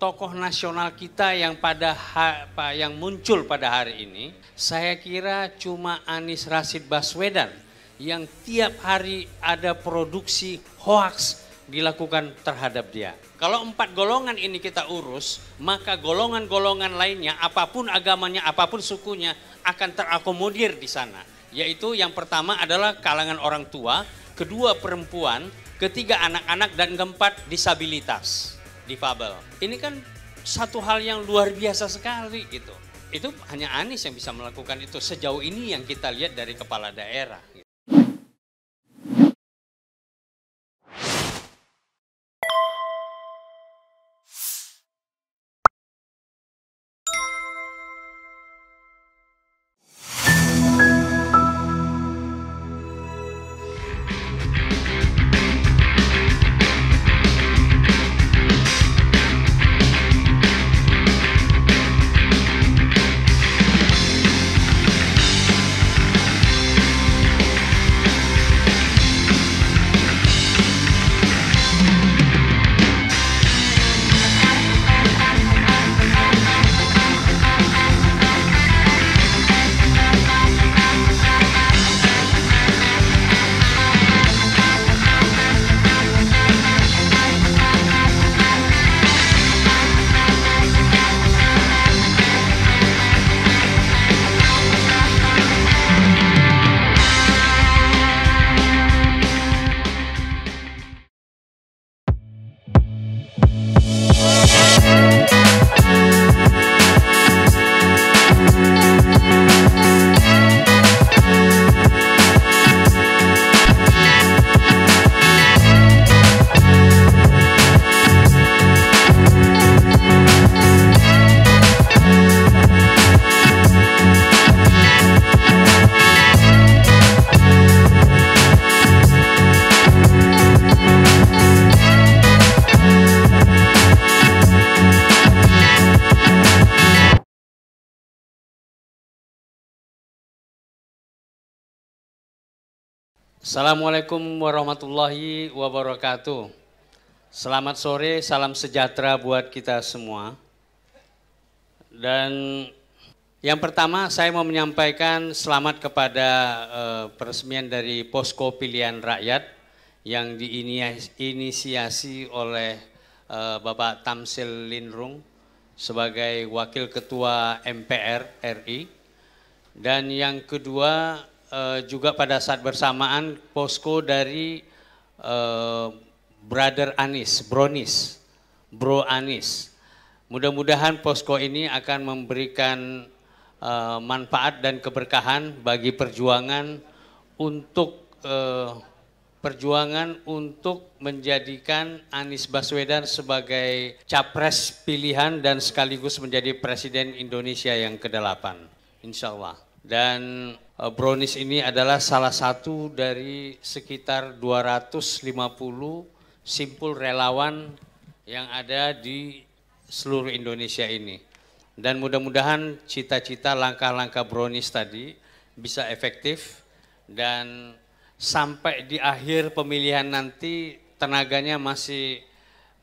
tokoh nasional kita yang pada ha, yang muncul pada hari ini, saya kira cuma Anies Rashid Baswedan yang tiap hari ada produksi hoax dilakukan terhadap dia. Kalau empat golongan ini kita urus, maka golongan-golongan lainnya, apapun agamanya, apapun sukunya, akan terakomodir di sana. Yaitu yang pertama adalah kalangan orang tua, kedua perempuan, ketiga anak-anak, dan keempat disabilitas difabel. Ini kan satu hal yang luar biasa sekali gitu. Itu hanya Anies yang bisa melakukan itu sejauh ini yang kita lihat dari kepala daerah. Assalamualaikum warahmatullahi wabarakatuh. Selamat sore, salam sejahtera buat kita semua. Dan yang pertama saya mau menyampaikan selamat kepada uh, peresmian dari Posko Pilihan Rakyat yang diinisiasi oleh uh, Bapak Tamsil Linrung sebagai Wakil Ketua MPR RI. Dan yang kedua uh, juga pada saat bersamaan posko dari uh, Brother Anis, Bronis, Bro Anis. Mudah-mudahan posko ini akan memberikan uh, manfaat dan keberkahan bagi perjuangan untuk uh, perjuangan untuk menjadikan Anies Baswedan sebagai capres pilihan dan sekaligus menjadi presiden Indonesia yang ke-8. Insya Allah. Dan e, brownies ini adalah salah satu dari sekitar 250 simpul relawan yang ada di seluruh Indonesia ini. Dan mudah-mudahan cita-cita langkah-langkah brownies tadi bisa efektif dan sampai di akhir pemilihan nanti tenaganya masih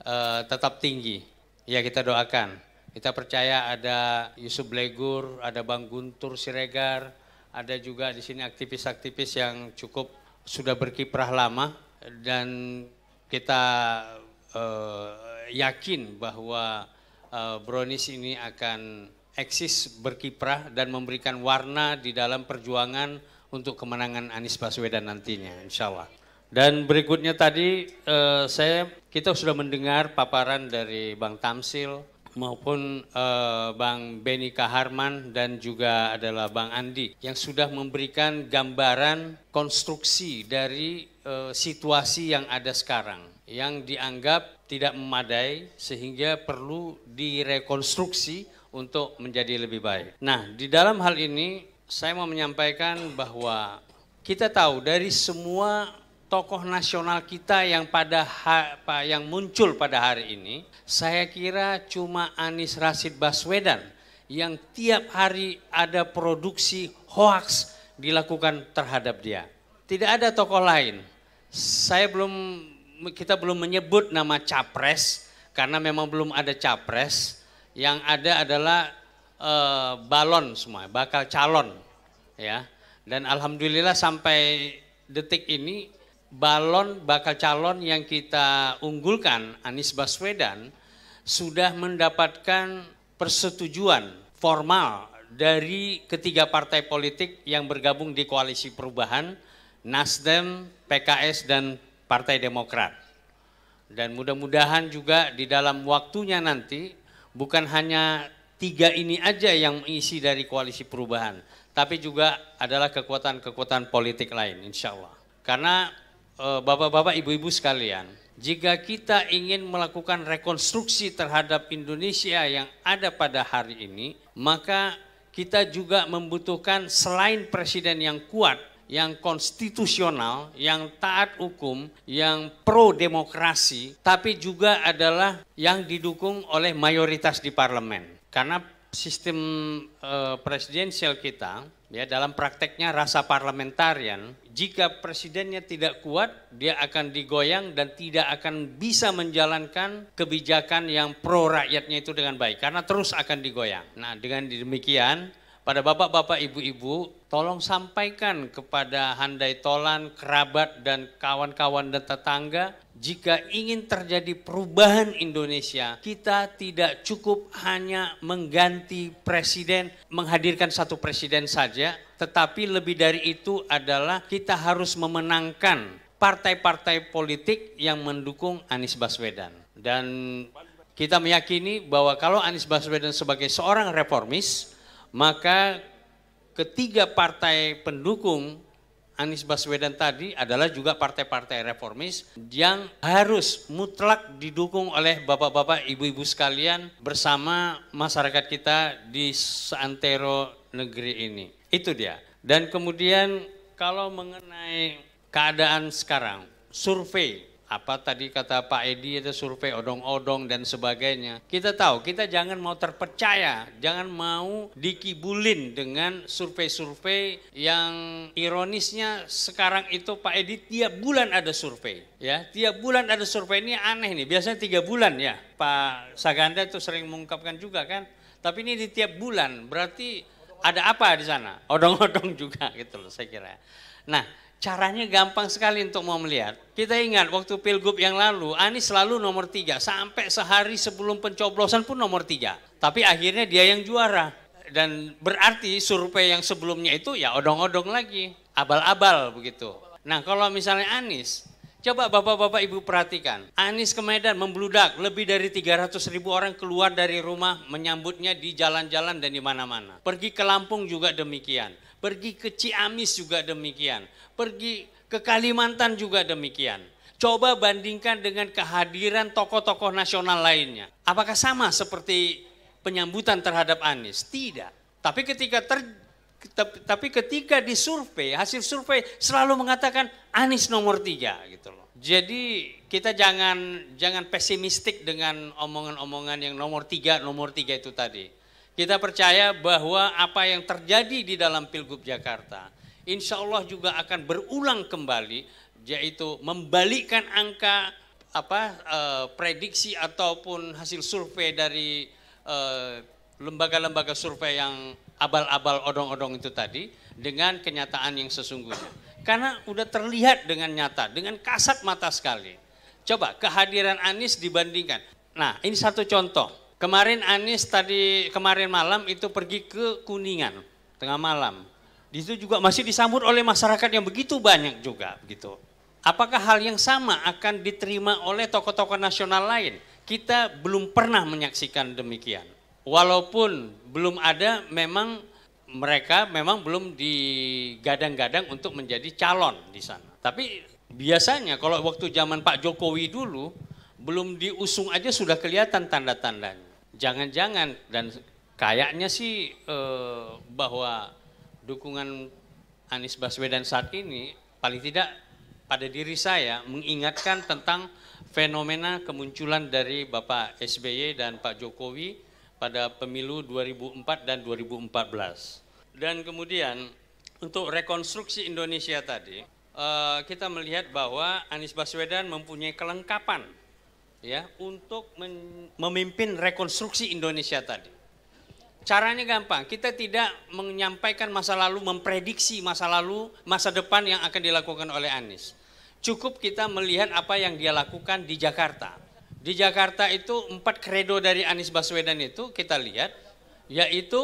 uh, tetap tinggi. Ya kita doakan. Kita percaya ada Yusuf Legur, ada Bang Guntur Siregar, ada juga di sini aktivis-aktivis yang cukup sudah berkiprah lama dan kita eh, yakin bahwa eh, Bronis ini akan eksis berkiprah dan memberikan warna di dalam perjuangan untuk kemenangan Anies Baswedan nantinya insya Allah. Dan berikutnya tadi eh, saya kita sudah mendengar paparan dari Bang Tamsil, maupun uh, Bang Beni Kaharman dan juga adalah Bang Andi yang sudah memberikan gambaran konstruksi dari uh, situasi yang ada sekarang yang dianggap tidak memadai sehingga perlu direkonstruksi untuk menjadi lebih baik. Nah, di dalam hal ini saya mau menyampaikan bahwa kita tahu dari semua tokoh nasional kita yang pada ha, yang muncul pada hari ini, saya kira cuma Anies Rashid Baswedan yang tiap hari ada produksi hoax dilakukan terhadap dia. Tidak ada tokoh lain. Saya belum kita belum menyebut nama capres karena memang belum ada capres. Yang ada adalah e, balon semua, bakal calon ya. Dan alhamdulillah sampai detik ini balon bakal calon yang kita unggulkan Anies Baswedan sudah mendapatkan persetujuan formal dari ketiga partai politik yang bergabung di koalisi perubahan Nasdem, PKS dan Partai Demokrat. Dan mudah-mudahan juga di dalam waktunya nanti bukan hanya tiga ini aja yang mengisi dari koalisi perubahan, tapi juga adalah kekuatan-kekuatan politik lain insya Allah. Karena Eh, bapak-bapak, ibu-ibu sekalian, jika kita ingin melakukan rekonstruksi terhadap Indonesia yang ada pada hari ini, maka kita juga membutuhkan selain presiden yang kuat, yang konstitusional, yang taat hukum, yang pro demokrasi, tapi juga adalah yang didukung oleh mayoritas di parlemen. Karena sistem eh, presidensial kita Ya, dalam prakteknya rasa parlementarian, jika presidennya tidak kuat, dia akan digoyang dan tidak akan bisa menjalankan kebijakan yang pro rakyatnya itu dengan baik karena terus akan digoyang. Nah, dengan demikian pada bapak-bapak, ibu-ibu, tolong sampaikan kepada handai tolan, kerabat, dan kawan-kawan dan tetangga jika ingin terjadi perubahan Indonesia, kita tidak cukup hanya mengganti presiden, menghadirkan satu presiden saja, tetapi lebih dari itu adalah kita harus memenangkan partai-partai politik yang mendukung Anies Baswedan. Dan kita meyakini bahwa kalau Anies Baswedan sebagai seorang reformis, maka ketiga partai pendukung Anies Baswedan tadi adalah juga partai-partai reformis yang harus mutlak didukung oleh bapak-bapak, ibu-ibu sekalian bersama masyarakat kita di seantero negeri ini. Itu dia. Dan kemudian kalau mengenai keadaan sekarang, survei apa tadi kata Pak Edi ada survei odong-odong dan sebagainya. Kita tahu, kita jangan mau terpercaya, jangan mau dikibulin dengan survei-survei yang ironisnya sekarang itu Pak Edi tiap bulan ada survei. Ya, tiap bulan ada survei ini aneh nih, biasanya tiga bulan ya. Pak Saganda itu sering mengungkapkan juga kan, tapi ini di tiap bulan, berarti ada apa di sana? Odong-odong juga gitu loh saya kira. Nah, Caranya gampang sekali untuk mau melihat. Kita ingat waktu pilgub yang lalu, Anies selalu nomor tiga. Sampai sehari sebelum pencoblosan pun nomor tiga. Tapi akhirnya dia yang juara. Dan berarti survei yang sebelumnya itu ya odong-odong lagi. Abal-abal begitu. Nah kalau misalnya Anies, Coba bapak-bapak ibu perhatikan, Anies ke Medan membludak, lebih dari 300 ribu orang keluar dari rumah menyambutnya di jalan-jalan dan di mana-mana. Pergi ke Lampung juga demikian, pergi ke Ciamis juga demikian, pergi ke Kalimantan juga demikian. Coba bandingkan dengan kehadiran tokoh-tokoh nasional lainnya. Apakah sama seperti penyambutan terhadap Anies? Tidak. Tapi ketika ter tapi ketika disurvei, hasil survei selalu mengatakan Anies nomor tiga gitu loh. Jadi kita jangan jangan pesimistik dengan omongan-omongan yang nomor tiga, nomor tiga itu tadi. Kita percaya bahwa apa yang terjadi di dalam Pilgub Jakarta, insya Allah juga akan berulang kembali, yaitu membalikkan angka apa eh, prediksi ataupun hasil survei dari eh, lembaga-lembaga eh, survei yang abal-abal odong-odong itu tadi dengan kenyataan yang sesungguhnya. Karena udah terlihat dengan nyata, dengan kasat mata sekali. Coba kehadiran Anies dibandingkan. Nah, ini satu contoh. Kemarin Anies tadi kemarin malam itu pergi ke Kuningan tengah malam. Di situ juga masih disambut oleh masyarakat yang begitu banyak juga begitu. Apakah hal yang sama akan diterima oleh tokoh-tokoh nasional lain? Kita belum pernah menyaksikan demikian walaupun belum ada memang mereka memang belum digadang-gadang untuk menjadi calon di sana. Tapi biasanya kalau waktu zaman Pak Jokowi dulu belum diusung aja sudah kelihatan tanda-tandanya. Jangan-jangan dan kayaknya sih eh, bahwa dukungan Anies Baswedan saat ini paling tidak pada diri saya mengingatkan tentang fenomena kemunculan dari Bapak SBY dan Pak Jokowi pada pemilu 2004 dan 2014. Dan kemudian untuk rekonstruksi Indonesia tadi, eh, kita melihat bahwa Anies Baswedan mempunyai kelengkapan ya untuk memimpin rekonstruksi Indonesia tadi. Caranya gampang, kita tidak menyampaikan masa lalu, memprediksi masa lalu, masa depan yang akan dilakukan oleh Anies. Cukup kita melihat apa yang dia lakukan di Jakarta di Jakarta itu empat kredo dari Anies Baswedan itu kita lihat yaitu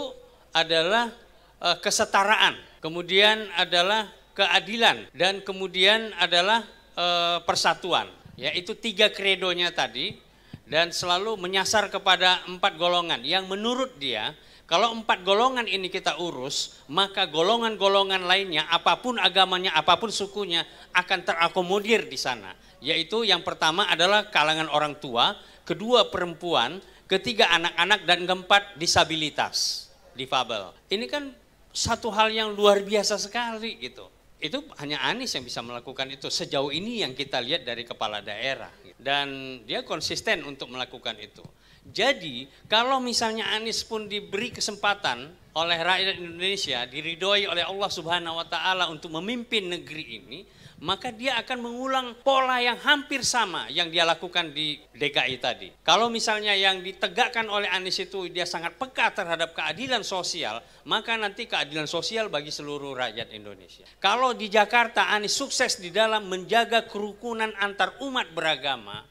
adalah e, kesetaraan, kemudian adalah keadilan dan kemudian adalah e, persatuan. Yaitu tiga kredonya tadi dan selalu menyasar kepada empat golongan yang menurut dia kalau empat golongan ini kita urus, maka golongan-golongan lainnya, apapun agamanya, apapun sukunya, akan terakomodir di sana yaitu yang pertama adalah kalangan orang tua, kedua perempuan, ketiga anak-anak dan keempat disabilitas, difabel. Ini kan satu hal yang luar biasa sekali gitu. Itu hanya Anies yang bisa melakukan itu sejauh ini yang kita lihat dari kepala daerah gitu. dan dia konsisten untuk melakukan itu. Jadi kalau misalnya Anies pun diberi kesempatan oleh rakyat Indonesia diridhoi oleh Allah Subhanahu wa taala untuk memimpin negeri ini, maka dia akan mengulang pola yang hampir sama yang dia lakukan di DKI tadi. Kalau misalnya yang ditegakkan oleh Anies itu dia sangat peka terhadap keadilan sosial, maka nanti keadilan sosial bagi seluruh rakyat Indonesia. Kalau di Jakarta Anies sukses di dalam menjaga kerukunan antar umat beragama,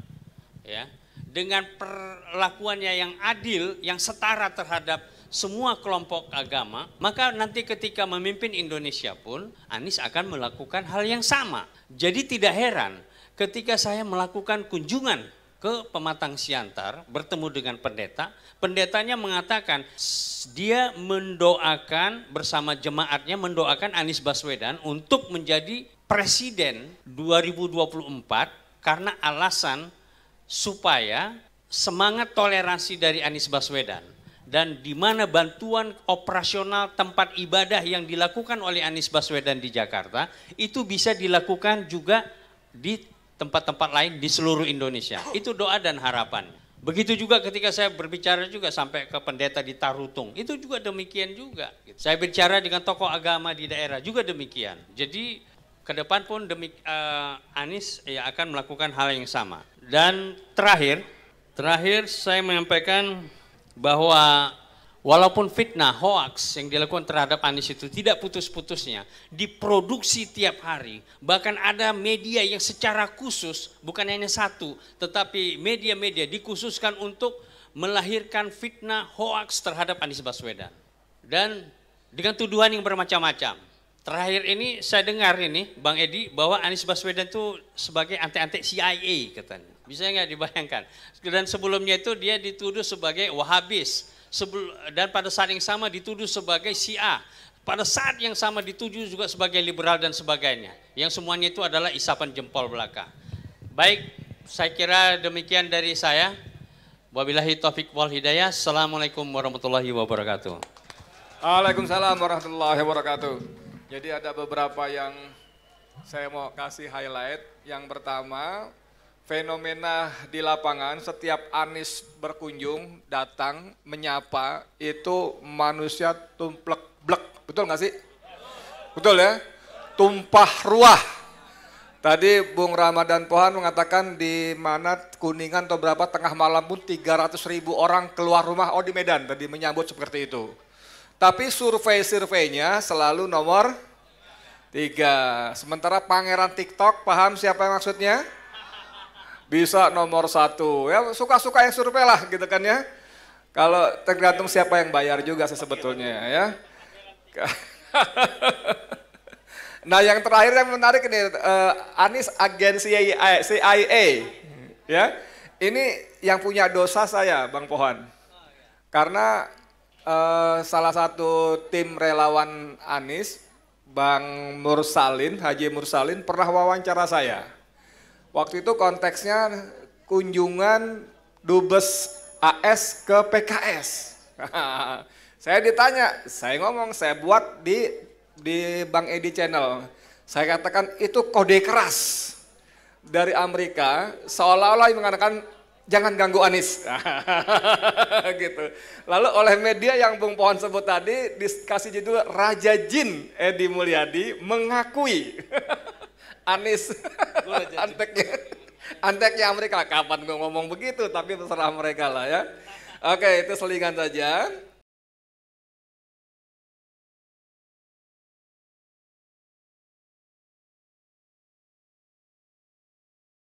ya, dengan perlakuannya yang adil, yang setara terhadap semua kelompok agama, maka nanti ketika memimpin Indonesia pun Anies akan melakukan hal yang sama. Jadi tidak heran ketika saya melakukan kunjungan ke Pematang Siantar bertemu dengan pendeta, pendetanya mengatakan dia mendoakan bersama jemaatnya mendoakan Anies Baswedan untuk menjadi presiden 2024 karena alasan supaya semangat toleransi dari Anies Baswedan dan di mana bantuan operasional tempat ibadah yang dilakukan oleh Anies Baswedan di Jakarta itu bisa dilakukan juga di tempat-tempat lain di seluruh Indonesia. Itu doa dan harapan. Begitu juga ketika saya berbicara juga sampai ke pendeta di Tarutung, itu juga demikian juga. Saya bicara dengan tokoh agama di daerah juga demikian. Jadi ke depan pun demik, uh, eh, Anies ya akan melakukan hal yang sama. Dan terakhir, terakhir saya menyampaikan bahwa walaupun fitnah, hoaks yang dilakukan terhadap Anies itu tidak putus-putusnya, diproduksi tiap hari, bahkan ada media yang secara khusus, bukan hanya satu, tetapi media-media dikhususkan untuk melahirkan fitnah hoaks terhadap Anies Baswedan. Dan dengan tuduhan yang bermacam-macam. Terakhir ini saya dengar ini Bang Edi bahwa Anies Baswedan itu sebagai antek-antek CIA katanya. Bisa nggak dibayangkan? Dan sebelumnya itu dia dituduh sebagai Wahabis. dan pada saat yang sama dituduh sebagai CIA. Pada saat yang sama dituduh juga sebagai liberal dan sebagainya. Yang semuanya itu adalah isapan jempol belaka. Baik, saya kira demikian dari saya. Wabillahi taufik wal hidayah. Assalamualaikum warahmatullahi wabarakatuh. Waalaikumsalam warahmatullahi wabarakatuh. Jadi ada beberapa yang saya mau kasih highlight. Yang pertama, fenomena di lapangan setiap Anies berkunjung, datang, menyapa, itu manusia tumplek blek. Betul nggak sih? Betul ya? Tumpah ruah. Tadi Bung Ramadan Pohan mengatakan di mana Kuningan atau berapa tengah malam pun 300 ribu orang keluar rumah. Oh di Medan tadi menyambut seperti itu. Tapi survei-surveinya selalu nomor tiga. Sementara pangeran TikTok paham siapa yang maksudnya? Bisa nomor satu. Ya suka-suka yang survei lah gitu kan ya. Kalau tergantung siapa yang bayar juga sih sebetulnya ya. nah yang terakhir yang menarik ini uh, Anies agensi CIA, CIA ya. Ini yang punya dosa saya Bang Pohan. Karena uh, salah satu tim relawan Anies, Bang Mursalin, Haji Mursalin pernah wawancara saya. Waktu itu konteksnya kunjungan Dubes AS ke PKS. saya ditanya, saya ngomong, saya buat di di Bang Edi Channel. Saya katakan itu kode keras dari Amerika seolah-olah mengatakan jangan ganggu Anies. gitu. Lalu oleh media yang Bung Pohon sebut tadi dikasih judul Raja Jin Edi Mulyadi mengakui Anies anteknya anteknya Amerika. Kapan gue ngomong begitu tapi terserah mereka lah ya. Oke, itu selingan saja.